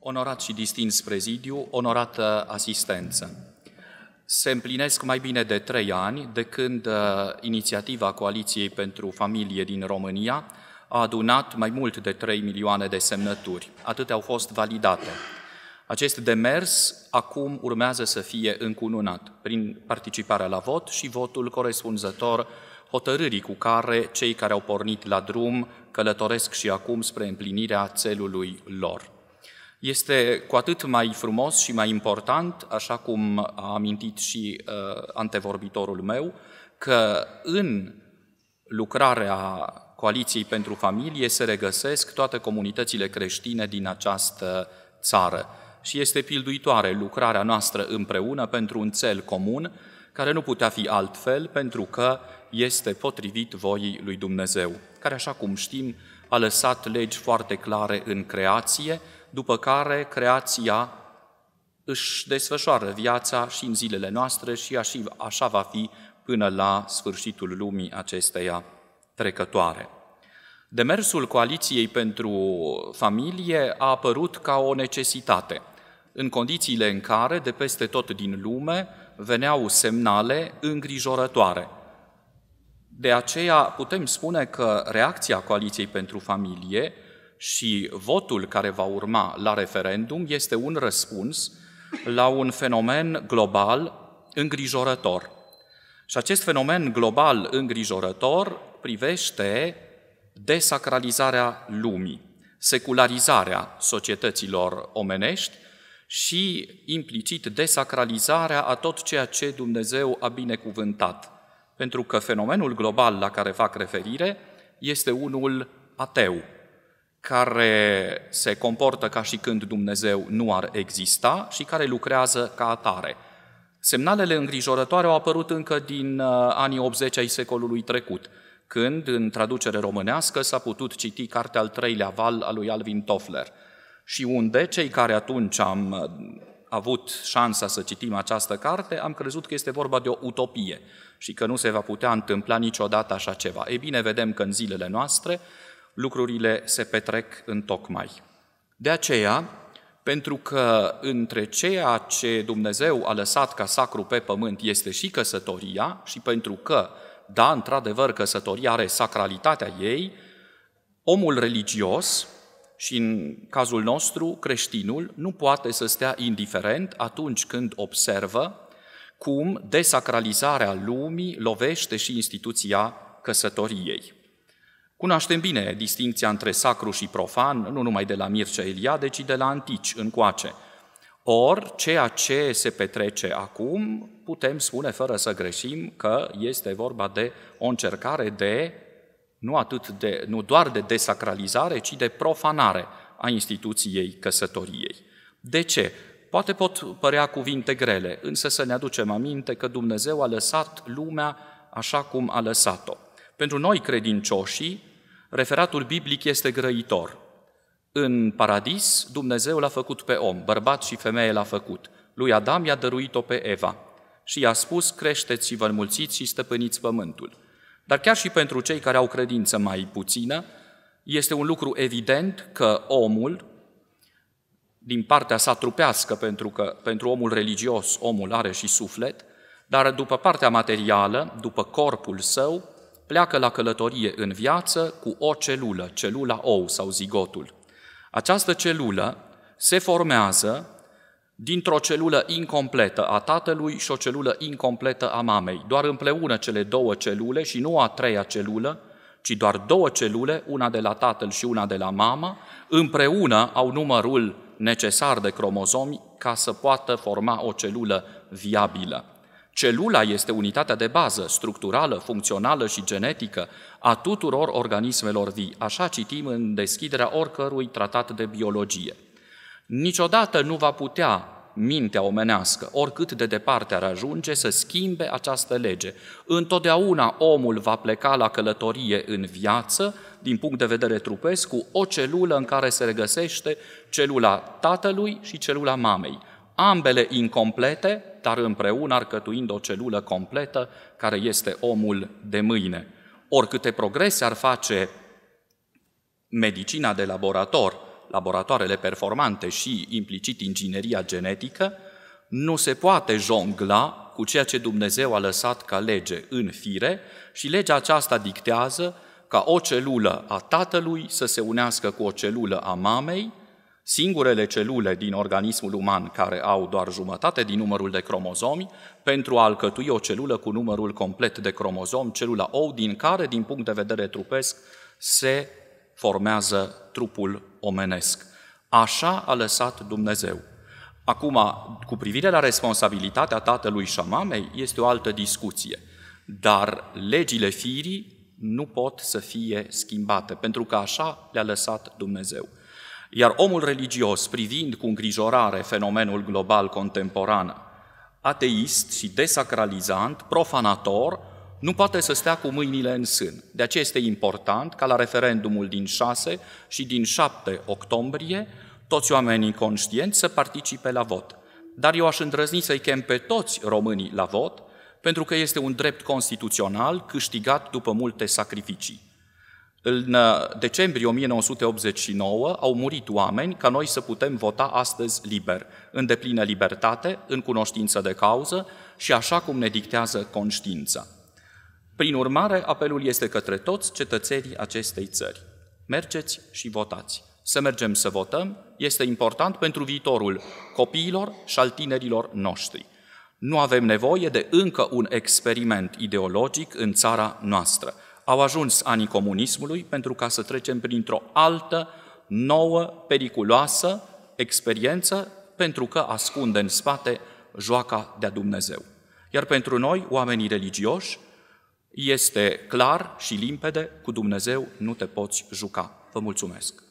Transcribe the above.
Onorat și distins prezidiu, onorată asistență. Se împlinesc mai bine de trei ani de când uh, inițiativa Coaliției pentru Familie din România a adunat mai mult de 3 milioane de semnături. Atâtea au fost validate. Acest demers acum urmează să fie încununat prin participarea la vot și votul corespunzător hotărârii cu care cei care au pornit la drum călătoresc și acum spre împlinirea țelului lor. Este cu atât mai frumos și mai important, așa cum a amintit și uh, antevorbitorul meu, că în lucrarea Coaliției pentru Familie se regăsesc toate comunitățile creștine din această țară. Și este pilduitoare lucrarea noastră împreună pentru un cel comun, care nu putea fi altfel pentru că este potrivit voii lui Dumnezeu, care, așa cum știm, a lăsat legi foarte clare în creație, după care creația își desfășoară viața și în zilele noastre și așa va fi până la sfârșitul lumii acesteia trecătoare. Demersul Coaliției pentru Familie a apărut ca o necesitate, în condițiile în care, de peste tot din lume, veneau semnale îngrijorătoare – de aceea putem spune că reacția Coaliției pentru Familie și votul care va urma la referendum este un răspuns la un fenomen global îngrijorător. Și acest fenomen global îngrijorător privește desacralizarea lumii, secularizarea societăților omenești și implicit desacralizarea a tot ceea ce Dumnezeu a binecuvântat – pentru că fenomenul global la care fac referire este unul ateu, care se comportă ca și când Dumnezeu nu ar exista și care lucrează ca atare. Semnalele îngrijorătoare au apărut încă din uh, anii 80 ai secolului trecut, când, în traducere românească, s-a putut citi cartea al treilea val al lui Alvin Toffler, și unde cei care atunci am uh, avut șansa să citim această carte, am crezut că este vorba de o utopie și că nu se va putea întâmpla niciodată așa ceva. Ei bine, vedem că în zilele noastre lucrurile se petrec în tocmai. De aceea, pentru că între ceea ce Dumnezeu a lăsat ca sacru pe pământ este și căsătoria, și pentru că, da, într-adevăr, căsătoria are sacralitatea ei, omul religios, și în cazul nostru, creștinul nu poate să stea indiferent atunci când observă cum desacralizarea lumii lovește și instituția căsătoriei. Cunoaștem bine distinția între sacru și profan, nu numai de la Mircea Eliade, ci de la antici încoace. Or, ceea ce se petrece acum, putem spune fără să greșim că este vorba de o încercare de nu, atât de, nu doar de desacralizare, ci de profanare a instituției căsătoriei. De ce? Poate pot părea cuvinte grele, însă să ne aducem aminte că Dumnezeu a lăsat lumea așa cum a lăsat-o. Pentru noi credincioșii, referatul biblic este grăitor. În paradis, Dumnezeu l-a făcut pe om, bărbat și femeie l-a făcut. Lui Adam i-a dăruit-o pe Eva și i-a spus, creșteți și vă înmulțiți și stăpâniți pământul. Dar chiar și pentru cei care au credință mai puțină, este un lucru evident că omul, din partea sa trupească, pentru că pentru omul religios omul are și suflet, dar după partea materială, după corpul său, pleacă la călătorie în viață cu o celulă, celula ou sau zigotul. Această celulă se formează dintr-o celulă incompletă a tatălui și o celulă incompletă a mamei. Doar împreună cele două celule și nu a treia celulă, ci doar două celule, una de la tatăl și una de la mamă, împreună au numărul necesar de cromozomi ca să poată forma o celulă viabilă. Celula este unitatea de bază, structurală, funcțională și genetică a tuturor organismelor vii. Așa citim în deschiderea oricărui tratat de biologie – Niciodată nu va putea mintea omenească, oricât de departe ar ajunge, să schimbe această lege. Întotdeauna omul va pleca la călătorie în viață, din punct de vedere trupesc, cu o celulă în care se regăsește celula tatălui și celula mamei. Ambele incomplete, dar împreună arcătuind o celulă completă, care este omul de mâine. Oricâte progrese ar face medicina de laborator, laboratoarele performante și implicit ingineria genetică, nu se poate jongla cu ceea ce Dumnezeu a lăsat ca lege în fire și legea aceasta dictează ca o celulă a tatălui să se unească cu o celulă a mamei, singurele celule din organismul uman care au doar jumătate din numărul de cromozomi, pentru a alcătui o celulă cu numărul complet de cromozom, celula ou, din care, din punct de vedere trupesc, se formează trupul omenesc. Așa a lăsat Dumnezeu. Acum, cu privire la responsabilitatea tatălui și a mamei, este o altă discuție. Dar legile firii nu pot să fie schimbate, pentru că așa le-a lăsat Dumnezeu. Iar omul religios, privind cu îngrijorare fenomenul global contemporan, ateist și desacralizant, profanator, nu poate să stea cu mâinile în sân. De aceea este important ca la referendumul din 6 și din 7 octombrie toți oamenii conștienți să participe la vot. Dar eu aș îndrăzni să-i chem pe toți românii la vot, pentru că este un drept constituțional câștigat după multe sacrificii. În uh, decembrie 1989 au murit oameni ca noi să putem vota astăzi liber, în deplină libertate, în cunoștință de cauză și așa cum ne dictează conștiința. Prin urmare, apelul este către toți cetățenii acestei țări. Mergeți și votați. Să mergem să votăm este important pentru viitorul copiilor și al tinerilor noștri. Nu avem nevoie de încă un experiment ideologic în țara noastră. Au ajuns anii comunismului pentru ca să trecem printr-o altă, nouă, periculoasă experiență pentru că ascunde în spate joaca de-a Dumnezeu. Iar pentru noi, oamenii religioși, este clar și limpede, cu Dumnezeu nu te poți juca. Vă mulțumesc!